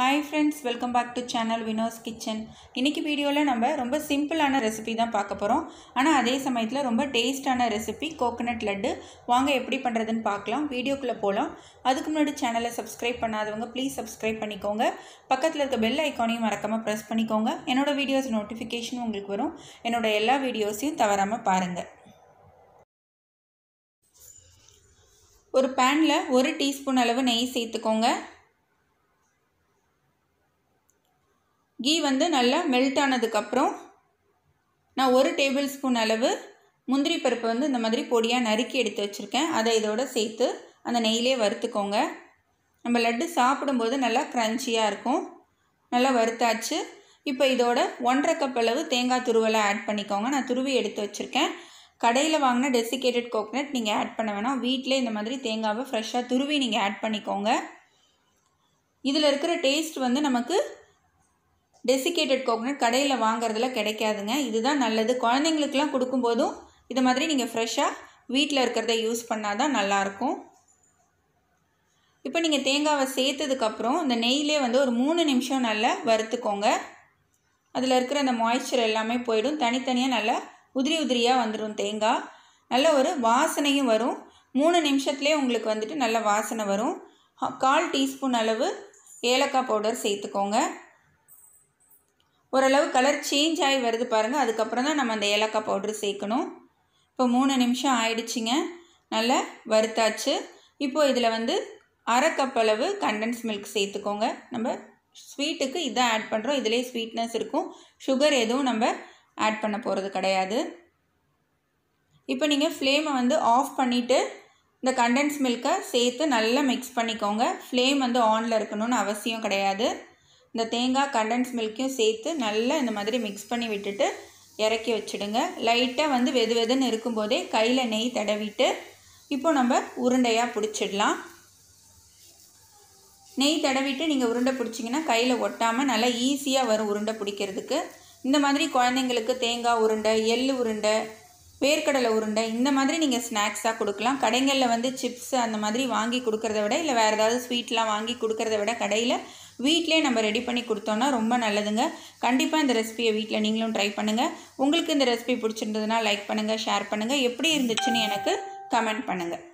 hi friends welcome back to channel Vino's kitchen இன்றைக்கி வீடியோவில் நம்ம ரொம்ப சிம்பிளான ரெசிபி தான் பார்க்க போகிறோம் ஆனால் அதே சமயத்தில் ரொம்ப டேஸ்டான ரெசிபி கோகோனட் லட்டு வாங்க எப்படி பண்ணுறதுன்னு பார்க்கலாம் வீடியோக்குள்ளே போகலாம் அதுக்கு முன்னாடி சேனலை சப்ஸ்கிரைப் பண்ணாதவங்க ப்ளீஸ் சப்ஸ்கிரைப் பண்ணிக்கோங்க பக்கத்தில் இருக்க பெல் ஐக்கானையும் மறக்காமல் ப்ரெஸ் பண்ணிக்கோங்க என்னோடய வீடியோஸ் நோட்டிஃபிகேஷன் உங்களுக்கு வரும் என்னோடய எல்லா வீடியோஸையும் தவறாமல் பாருங்கள் ஒரு பேனில் ஒரு டீஸ்பூன் அளவு நெய் சேர்த்துக்கோங்க கீ வந்து நல்லா மெல்ட் ஆனதுக்கப்புறம் நான் ஒரு டேபிள் ஸ்பூன் அளவு முந்திரி பருப்பு வந்து இந்த மாதிரி பொடியாக நறுக்கி எடுத்து வச்சுருக்கேன் அதை இதோடு சேர்த்து அந்த நெய்யிலே வறுத்துக்கோங்க நம்ம லட்டு சாப்பிடும்போது நல்லா க்ரன்ச்சியாக இருக்கும் நல்லா வறுத்தாச்சு இப்போ இதோட ஒன்றரை கப் அளவு தேங்காய் துருவலை ஆட் பண்ணிக்கோங்க நான் துருவி எடுத்து வச்சுருக்கேன் கடையில் வாங்கின டெசிகேட்டட் கோக்னட் நீங்கள் ஆட் பண்ண வேணாம் வீட்டிலே இந்த மாதிரி தேங்காவை ஃப்ரெஷ்ஷாக துருவி நீங்கள் ஆட் பண்ணிக்கோங்க இதில் இருக்கிற டேஸ்ட் வந்து நமக்கு டெசிகேட்டட் கோகனட் கடையில் வாங்குறதுல கிடைக்காதுங்க இதுதான் நல்லது குழந்தைங்களுக்குலாம் கொடுக்கும்போதும் இது மாதிரி நீங்கள் ஃப்ரெஷ்ஷாக வீட்டில் இருக்கிறத யூஸ் பண்ணால் தான் நல்லாயிருக்கும் இப்போ நீங்கள் தேங்காவை சேர்த்ததுக்கப்புறம் இந்த நெய்லே வந்து ஒரு மூணு நிமிஷம் நல்லா வறுத்துக்கோங்க அதில் இருக்கிற அந்த மாய்ஸ்சர் எல்லாமே போயிடும் தனித்தனியாக நல்லா உதிரி உதிரியாக வந்துடும் தேங்காய் நல்ல ஒரு வாசனையும் வரும் மூணு நிமிஷத்துலேயே உங்களுக்கு வந்துட்டு நல்ல வாசனை வரும் கால் டீஸ்பூன் அளவு ஏலக்காய் பவுடர் சேர்த்துக்கோங்க ஓரளவு கலர் சேஞ்ச் ஆகி வருது பாருங்கள் அதுக்கப்புறம் தான் நம்ம அந்த ஏலக்காய் பவுட்ரு சேர்க்கணும் இப்போ மூணு நிமிஷம் ஆயிடுச்சுங்க நல்லா வறுத்தாச்சு இப்போது இதில் வந்து அரை கப் அளவு கண்டன்ஸ் மில்க் சேர்த்துக்கோங்க நம்ம ஸ்வீட்டுக்கு இதான் ஆட் பண்ணுறோம் இதிலே ஸ்வீட்னஸ் இருக்கும் சுகர் எதுவும் நம்ம ஆட் பண்ண போகிறது கிடையாது இப்போ நீங்கள் ஃப்ளேமை வந்து ஆஃப் பண்ணிவிட்டு இந்த கண்டன்ஸ் மில்க்கை சேர்த்து நல்லா மிக்ஸ் பண்ணிக்கோங்க ஃப்ளேம் வந்து ஆனில் இருக்கணும்னு அவசியம் கிடையாது இந்த தேங்காய் கண்டன்ஸ் மில்க்கையும் சேர்த்து நல்லா இந்த மாதிரி மிக்ஸ் பண்ணி விட்டுட்டு இறக்கி வச்சுடுங்க லைட்டாக வந்து வெது வெதுன்னு இருக்கும்போதே கையில் நெய் தடவிட்டு இப்போ நம்ம உருண்டையாக பிடிச்சிடலாம் நெய் தடவிட்டு நீங்கள் உருண்டை பிடிச்சிங்கன்னா கையில் ஒட்டாமல் நல்லா ஈஸியாக வரும் உருண்டை பிடிக்கிறதுக்கு இந்த மாதிரி குழந்தைங்களுக்கு தேங்காய் உருண்டை எள் உருண்டை வேர்க்கடலை உருண்டை இந்த மாதிரி நீங்கள் ஸ்நாக்ஸாக கொடுக்கலாம் கடைகளில் வந்து சிப்ஸ் அந்த மாதிரி வாங்கி கொடுக்குறத விட இல்லை வேறு ஏதாவது ஸ்வீட்லாம் வாங்கி கொடுக்குறத விட கடையில் வீட்டிலே நம்ம ரெடி பண்ணி கொடுத்தோன்னா ரொம்ப நல்லதுங்க கண்டிப்பாக இந்த ரெசிபியை வீட்டில் நீங்களும் ட்ரை பண்ணுங்கள் உங்களுக்கு இந்த ரெசிபி பிடிச்சிருந்ததுன்னா லைக் பண்ணுங்கள் ஷேர் பண்ணுங்கள் எப்படி இருந்துச்சுன்னு எனக்கு கமெண்ட் பண்ணுங்கள்